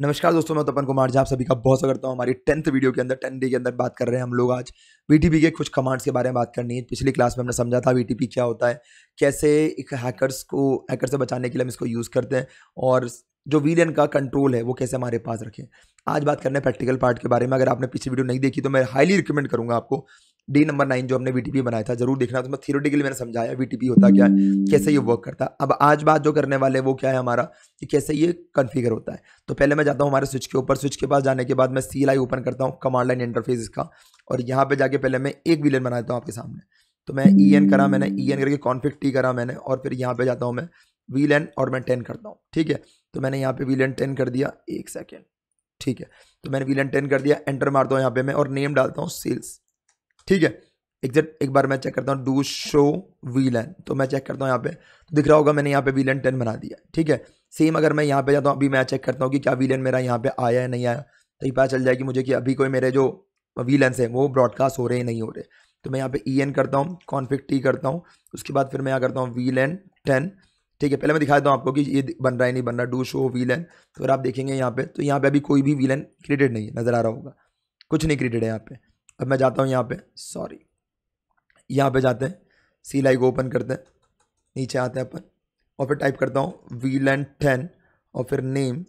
नमस्कार दोस्तों मैं तपन कुमार जी आप सभी का बहुत स्वागत हूँ हमारी टेंथ वीडियो के अंदर टेन डे के अंदर बात कर रहे हैं हम लोग आज वीटीपी के कुछ कमांड्स के बारे में बात करनी है पिछली क्लास में हमने समझा था वीटीपी क्या होता है कैसे एक हैकर्स को हैकर से बचाने के लिए हम इसको यूज़ करते हैं और जो वीलियन का कंट्रोल है वो कैसे हमारे पास रखें आज बात करना है प्रैक्टिकल पार्ट के बारे में अगर आपने पिछली वीडियो नहीं देखी तो मैं हाईली रिकमेंड करूँगा आपको डी नंबर नाइन जो हमने वीटीपी बनाया था जरूर देखना उसमें तो थियोरेटिकली मैंने समझाया वीटीपी होता क्या है कैसे ये वर्क करता है अब आज बात जो करने वाले वो क्या है हमारा कि कैसे ये कन्फिगर होता है तो पहले मैं जाता हूँ हमारे स्विच के ऊपर स्विच के पास जाने के बाद मैं सी लाई ओपन करता हूँ कमांड लाइन इंटरफेस इसका और यहाँ पर जाके पहले मैं एक विलियन बना देता हूँ आपके सामने तो मैं ई e एन करा मैंने ई e एन करके कॉन्फिक टी करा मैंने और फिर यहाँ पर जाता हूँ मैं वील एन और मैं टेन करता हूँ ठीक है तो मैंने यहाँ पे वील एन टेन कर दिया एक सेकेंड ठीक है तो मैंने वीलन टेन कर दिया एंटर मारता हूँ यहाँ पे मैं और नेम डालता हूँ सेल्स ठीक है एग्जैक्ट एक बार मैं चेक करता हूँ डू शो वी लैन तो मैं चेक करता हूँ यहाँ पे तो दिख रहा होगा मैंने यहाँ पे वी लैन टेन बना दिया ठीक है सेम अगर मैं यहाँ पे जाता हूँ अभी मैं चेक करता हूँ कि क्या वी लैन मेरा यहाँ पे आया है नहीं आया तो ये पता चल जाए कि मुझे कि अभी कोई मेरे जो वी लैंस हैं वो ब्रॉडकास्ट हो रहे हैं नहीं हो रहे तो मैं यहाँ पे ई e एन करता हूँ कॉन्फिक टी करता हूँ उसके बाद फिर मैं यहाँ करता हूँ वी लैन टेन ठीक है पहले मैं दिखा देता हूँ आपको कि ये बन रहा है नहीं बन रहा डू शो वी लैन तो अगर आप देखेंगे यहाँ पे तो यहाँ पे अभी कोई भी वी लैन क्रिएटेड नहीं है नज़र आ रहा होगा कुछ नहीं क्रिएटेड है यहाँ पे अब मैं जाता हूँ यहाँ पे सॉरी यहाँ पे जाते हैं सी लाई को ओपन करते हैं नीचे आते हैं अपन और फिर टाइप करता हूँ वी लैंड टेन और फिर नेम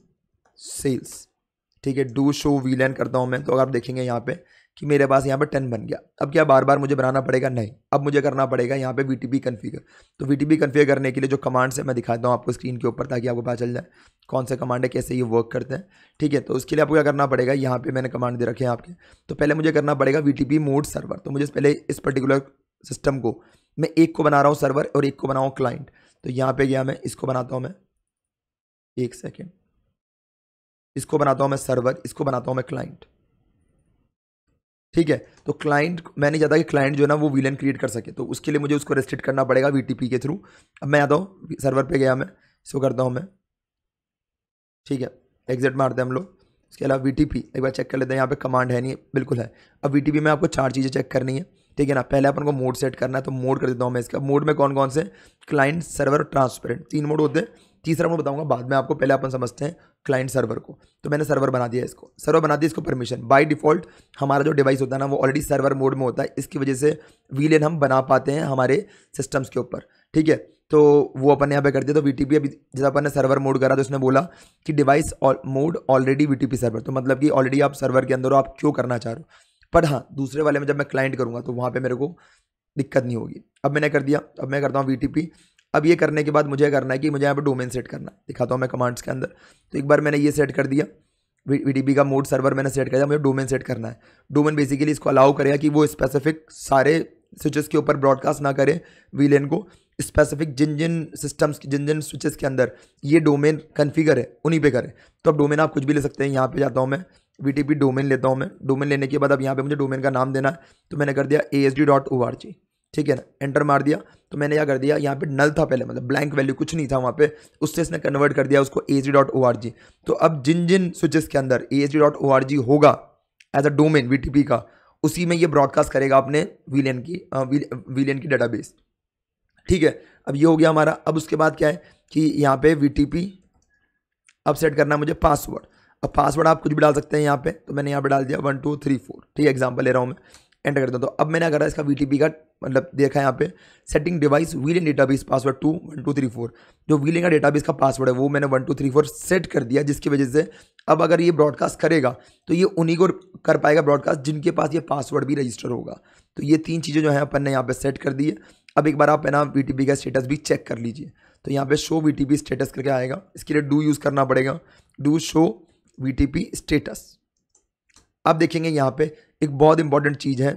सेल्स ठीक है डू शो वी लैंड करता हूँ मैं तो अगर आप देखेंगे यहाँ पे कि मेरे पास यहाँ पे टेन बन गया अब क्या बार बार मुझे बनाना पड़ेगा नहीं अब मुझे करना पड़ेगा यहाँ पे वी टी कन्फिगर तो वी टी कन्फिगर करने के लिए जो कमांड्स है मैं दिखाता हूँ आपको स्क्रीन के ऊपर ताकि आपको पता चल जाए कौन से कमांड है कैसे ये वर्क करते हैं ठीक है तो उसके लिए आपको क्या करना पड़ेगा यहाँ पे मैंने कमांड दे रखे हैं आपके तो पहले मुझे करना पड़ेगा वी टी मोड सर्वर तो मुझे पहले इस पर्टिकुलर सिस्टम को मैं एक को बना रहा हूँ सर्वर और एक को बनाऊँ क्लाइंट तो यहाँ पर गया मैं इसको बनाता हूँ मैं एक सेकेंड इसको बनाता हूँ मैं सर्वर इसको बनाता हूँ मैं क्लाइंट ठीक है तो क्लाइंट मैंने चाहता कि क्लाइंट जो है ना वो विलन क्रिएट कर सके तो उसके लिए मुझे उसको रेस्ट्रिक्ट करना पड़ेगा वी के थ्रू अब मैं आता हूँ सर्वर पे गया मैं इसको करता हूँ मैं ठीक है एग्जिट मारते हैं हम लोग इसके अलावा वी एक बार चेक कर लेते हैं यहाँ पे कमांड है नहीं बिल्कुल है अब वी में आपको चार चीज़ें चेक करनी है ठीक है ना पहले अपन को मोड सेट करना है तो मोड कर देता हूँ मैं इसका मोड में कौन कौन से क्लाइंट सर्वर ट्रांसपेरेंट तीन मोड होते हैं तीसरा मोड बताऊंगा बाद में आपको पहले अपन समझते हैं क्लाइंट सर्वर को तो मैंने सर्वर बना दिया इसको सर्वर बना दिया इसको परमिशन बाय डिफॉल्ट हमारा जो डिवाइस होता है ना वो ऑलरेडी सर्वर मोड में होता है इसकी वजह से वीलेन हम बना पाते हैं हमारे सिस्टम्स के ऊपर ठीक है तो वो अपन यहाँ पे कर दिया तो वी अभी जैसे अपन ने सर्वर मोड करा तो उसने बोला कि device mode already V server तो मतलब कि ऑलरेडी आप सर्वर के अंदर हो आप क्यों करना चाह रहे हो पर हाँ दूसरे वाले में जब मैं क्लाइंट करूँगा तो वहाँ पर मेरे को दिक्कत नहीं होगी अब मैंने कर दिया अब मैं करता हूँ वी अब ये करने के बाद मुझे करना है कि मुझे यहाँ पर डोमेन सेट करना है दिखाता हूँ मैं कमांड्स के अंदर तो एक बार मैंने ये सेट कर दिया वी का मोड सर्वर मैंने सेट कर दिया मुझे डोमेन सेट करना है डोमेन बेसिकली इसको अलाउ करेगा कि वो स्पेसिफिक सारे स्विचेस के ऊपर ब्रॉडकास्ट ना करें वी को स्पेसिफिक जिन जिन सिस्टम्स जिन जिन स्विचेस के अंदर ये डोमेन कन्फिगर है उन्हीं पे करें तो अब डोमेन आप कुछ भी ले सकते हैं यहाँ पे जाता हूँ मैं वी डोमेन लेता हूँ मैं डोमेन लेने के बाद अब यहाँ पे मुझे डोमेन का नाम देना है तो मैंने कर दिया A S D dot O R G ठीक है ना एंटर मार दिया तो मैंने क्या कर दिया यहाँ पे नल था पहले मतलब ब्लैंक वैल्यू कुछ नहीं था वहाँ पे उससे इसने कन्वर्ट कर दिया उसको ए जी डॉट ओ आर जी तो अब जिन जिन स्विचेस के अंदर ए जी डॉट ओ आर जी होगा as a domain V T P का उसी में ये ब्रॉडकास्ट करेगा अपने वीलियन की वीलियन की बेस ठीक है अब ये हो गया हमारा अब उसके बाद क्या है कि यहाँ पे वी टी पी अब सेट करना है मुझे पासवर्ड अब पासवर्ड आप कुछ भी डाल सकते हैं यहाँ पे तो मैंने यहाँ पे डाल दिया वन टू थ्री फोर ठीक है एग्जाम्पल ले रहा हूँ मैं एंटर करता हूँ तो अब मैंने अगर इसका वी टी पी का मतलब देखा यहाँ पे setting device VLAN database password to one two three four जो वीलिंग का डेटाबेस का पासवर्ड है वो मैंने one two three four set कर दिया जिसकी वजह से अब अगर ये ब्रॉडकास्ट करेगा तो ये उन्हीं को कर पाएगा ब्रॉडकास्ट जिनके पास ये पासवर्ड भी रजिस्टर होगा तो ये तीन चीज़ें जो है अपन ने यहाँ पर सेट कर दी है अब एक बार आप है ना वी का स्टेटस भी चेक कर लीजिए तो यहाँ पर शो वी स्टेटस करके आएगा इसके लिए डू यूज़ करना पड़ेगा डू शो वी स्टेटस अब देखेंगे यहाँ पे एक बहुत इंपॉर्टेंट चीज़ है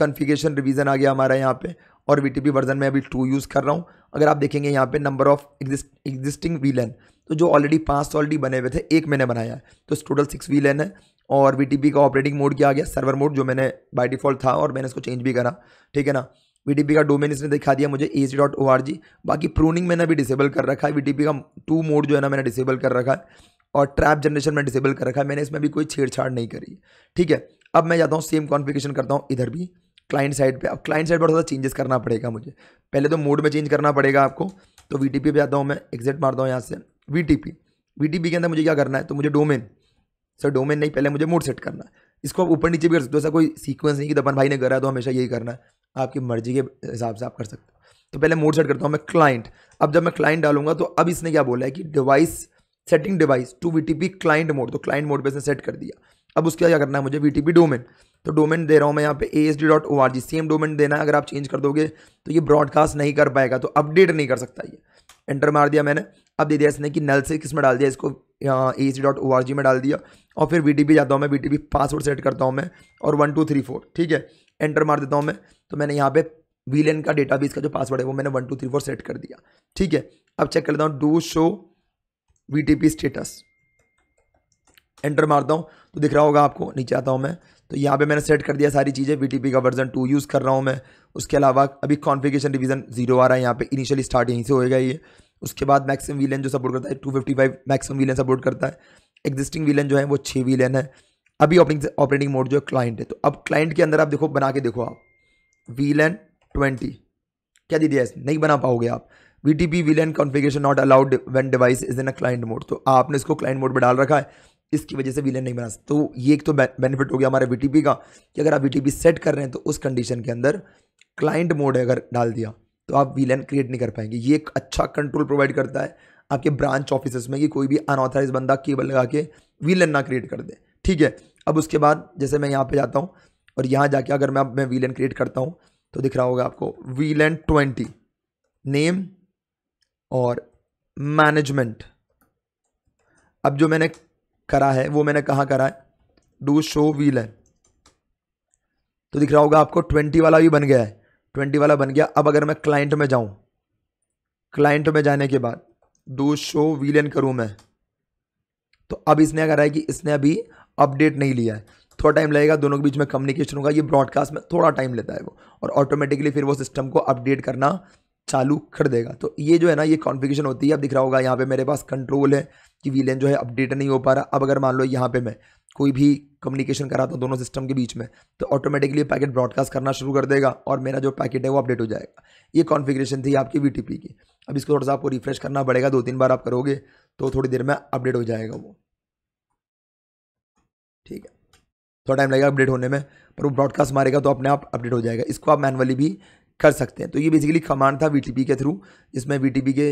कन्फिगेशन रिवीजन आ गया हमारा यहाँ पे और वी वर्जन में अभी टू यूज़ कर रहा हूँ अगर आप देखेंगे यहाँ पे नंबर ऑफ एग्जिस्टिंग वीलन तो जो ऑलरेडी पाँच ऑलरेडी बने हुए थे एक मैंने बनाया है तो टोटल सिक्स वीलन है और वी का ऑपरेटिंग मोड क्या आ गया सर्वर मोड जो मैंने बाई डिफ़ॉल्ट था और मैंने इसको चेंज भी करा ठीक है ना वी का डोमेन इसने दिखा दिया मुझे ए डॉट ओ आर जी बाकी प्रूनिंग मैंने अभी डिसेबल कर रखा है वी का टू मोड जो है ना मैंने डिसेबल कर रखा है और ट्रैप जनरेशन में डिसेबल कर रखा है मैंने इसमें भी कोई छेड़छाड़ नहीं करी ठीक है अब मैं जाता हूँ सेम कॉन्फ़िगरेशन करता हूँ इधर भी क्लाइंट साइड पे अब क्लाइंट साइड पर थोड़ा सा चेंजेस करना पड़ेगा मुझे पहले तो मोड में चेंज करना पड़ेगा आपको तो वी टी पे जाता हूँ मैं एग्जिट मारता हूँ यहाँ से V T P P V T के अंदर मुझे क्या करना है तो मुझे डोमेन सर डोमेन नहीं पहले मुझे मोड सेट करना है इसको आप ऊपर नीचे भी कर सकते हो ऐसा कोई सीक्वेंस नहीं कि दबन भाई ने करा तो हमेशा यही करना है आपकी मर्जी के हिसाब से आप कर सकते हो तो पहले मोड सेट करता हूँ मैं क्लाइंट अब जब मैं क्लाइंट डालूंगा तो अब इसने क्या बोला है कि device setting device to V client mode तो क्लाइंट मोड पर इसने सेट कर दिया अब उसके क्या करना है मुझे वी डोमेन तो डोमेन दे रहा हूँ मैं यहाँ पे A S D dot O R G same domain देना है अगर आप चेंज कर दोगे तो ये ब्रॉडकास्ट नहीं कर पाएगा तो अपडेट नहीं कर सकता ये एंटर मार दिया मैंने अब दे दिया इसने कि नल से किस में डाल दिया इसको A S D dot O R G में डाल दिया और फिर वी टी पी जाता हूँ मैं V T P password set करता हूँ मैं और वन टू थ्री फोर ठीक है एंटर मार देता हूँ मैं तो मैंने यहाँ पे वी लेन का डेटा बेस का जो पासवर्ड है वो मैंने one two three four set कर दिया ठीक है अब चेक करता हूँ do show V T P status enter मारता हूँ तो दिख रहा होगा आपको नीचे आता हूँ मैं तो यहाँ पे मैंने सेट कर दिया सारी चीज़ें वी का वर्जन टू यूज़ कर रहा हूँ मैं उसके अलावा अभी कॉन्फ़िगरेशन रिवीजन जीरो आ रहा है यहाँ पे इनिशियली स्टार्ट यहीं से होएगा ये उसके बाद मैक्सिमम वीलन जो सपोर्ट करता है two fifty five maximum VLAN support करता है एग्जिस्टिंग वीलन जो है वो छः वीलन है अभी ऑपरेटिंग ऑपरेटिंग मोड जो है क्लाइंट है तो अब क्लाइंट के अंदर आप देखो बना के देखो आप वीलन ट्वेंटी क्या दीदी ऐसे नहीं बना पाओगे आप V T P VLAN configuration not allowed one device is in a client mode तो आपने इसको क्लाइंट मोड पर डाल रखा है इसकी वजह से विलन नहीं बना सकते तो ये एक तो बेनिफिट हो गया हमारे वी का कि अगर आप वी सेट कर रहे हैं तो उस कंडीशन के अंदर क्लाइंट मोड अगर डाल दिया तो आप विलन क्रिएट नहीं कर पाएंगे ये एक अच्छा कंट्रोल प्रोवाइड करता है आपके ब्रांच ऑफिस में कि कोई भी अनऑथराइज बंदा केबल लगा के विलन ना क्रिएट कर दे ठीक है अब उसके बाद जैसे मैं यहाँ पे जाता हूँ और यहाँ जाके अगर मैं मैं वीलन क्रिएट करता हूँ तो दिख रहा होगा आपको वीलन ट्वेंटी नेम और मैनेजमेंट अब जो मैंने करा है वो मैंने कहाँ करा है डू शो व्हील है तो दिख रहा होगा आपको ट्वेंटी वाला भी बन गया है ट्वेंटी वाला बन गया अब अगर मैं क्लाइंट में जाऊँ क्लाइंट में जाने के बाद डू शो व्हील एन करूँ मैं तो अब इसने करा है कि इसने अभी अपडेट नहीं लिया है थोड़ा टाइम लगेगा दोनों के बीच में कम्युनिकेशन होगा ये ब्रॉडकास्ट में थोड़ा टाइम लेता है वो और ऑटोमेटिकली फिर वो सिस्टम को अपडेट करना चालू कर देगा तो ये जो है ना ये कॉन्फ़िगरेशन होती है अब दिख रहा होगा यहाँ पे मेरे पास कंट्रोल है कि वीलेन जो है अपडेट नहीं हो पा रहा अब अगर मान लो यहाँ पे मैं कोई भी कम्युनिकेशन कराता हूँ दोनों सिस्टम के बीच में तो ऑटोमेटिकली पैकेट ब्रॉडकास्ट करना शुरू कर देगा और मेरा जो पैकेट है वो अपडेट हो जाएगा ये कॉन्फिग्रेशन थी आपकी वी की अब इसको थोड़ा सा आपको रिफ्रेश करना पड़ेगा दो तीन बार आप करोगे तो थोड़ी देर में अपडेट हो जाएगा वो ठीक है थोड़ा टाइम लगेगा अपडेट होने में पर वो ब्रॉडकास्ट मारेगा तो अपने आप अपडेट हो जाएगा इसको आप मैनुअली भी कर सकते हैं तो ये बेसिकली कमांड था वी के थ्रू जिसमें वी के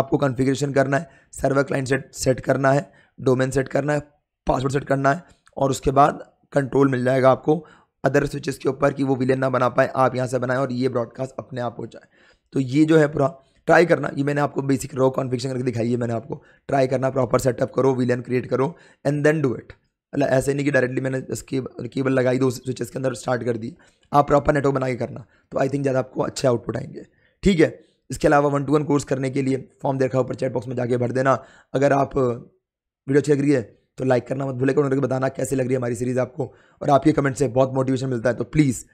आपको कॉन्फ़िगरेशन करना है सर्वर क्लाइंट सेट सेट करना है डोमेन सेट करना है पासवर्ड सेट करना है और उसके बाद कंट्रोल मिल जाएगा आपको अदर स्विचेस के ऊपर कि वो विलेन ना बना पाए आप यहाँ से बनाएं और ये ब्रॉडकास्ट अपने आप हो जाए तो ये जो है पूरा ट्राई करना ये मैंने आपको बेसिक रॉ कॉन्फिक्शन करके दिखाई है मैंने आपको ट्राई करना प्रॉपर सेटअप करो विलेन क्रिएट करो एंड देन डू इट मतलब ऐसे नहीं कि डायरेक्टली मैंने इसकी केबल लगाई दो स्विचेस के अंदर स्टार्ट कर दी आप प्रॉपर नेटवर्क बना के करना तो आई थिंक ज़्यादा आपको अच्छे आउटपुट आएंगे ठीक है इसके अलावा वन टू वन कोर्स करने के लिए फॉर्म देखा ऊपर चैट बॉक्स में जाके भर देना अगर आप वीडियो uh, अच्छी लग रही है तो लाइक करना मत भूलेगा उन्होंने बताना कैसे लग रही है हमारी सीरीज़ आपको और आपके कमेंट से बहुत मोटिवेशन मिलता है तो प्लीज़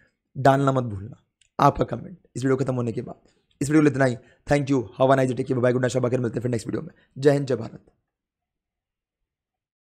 डालना मत भूलना आपका कमेंट इस वीडियो खत्म होने के बाद इस वीडियो को इतना ही thank you have a nice take bye good नाशा बाकर मिलते हैं फिर नेक्स्ट वीडियो में जय हिंद जय भारत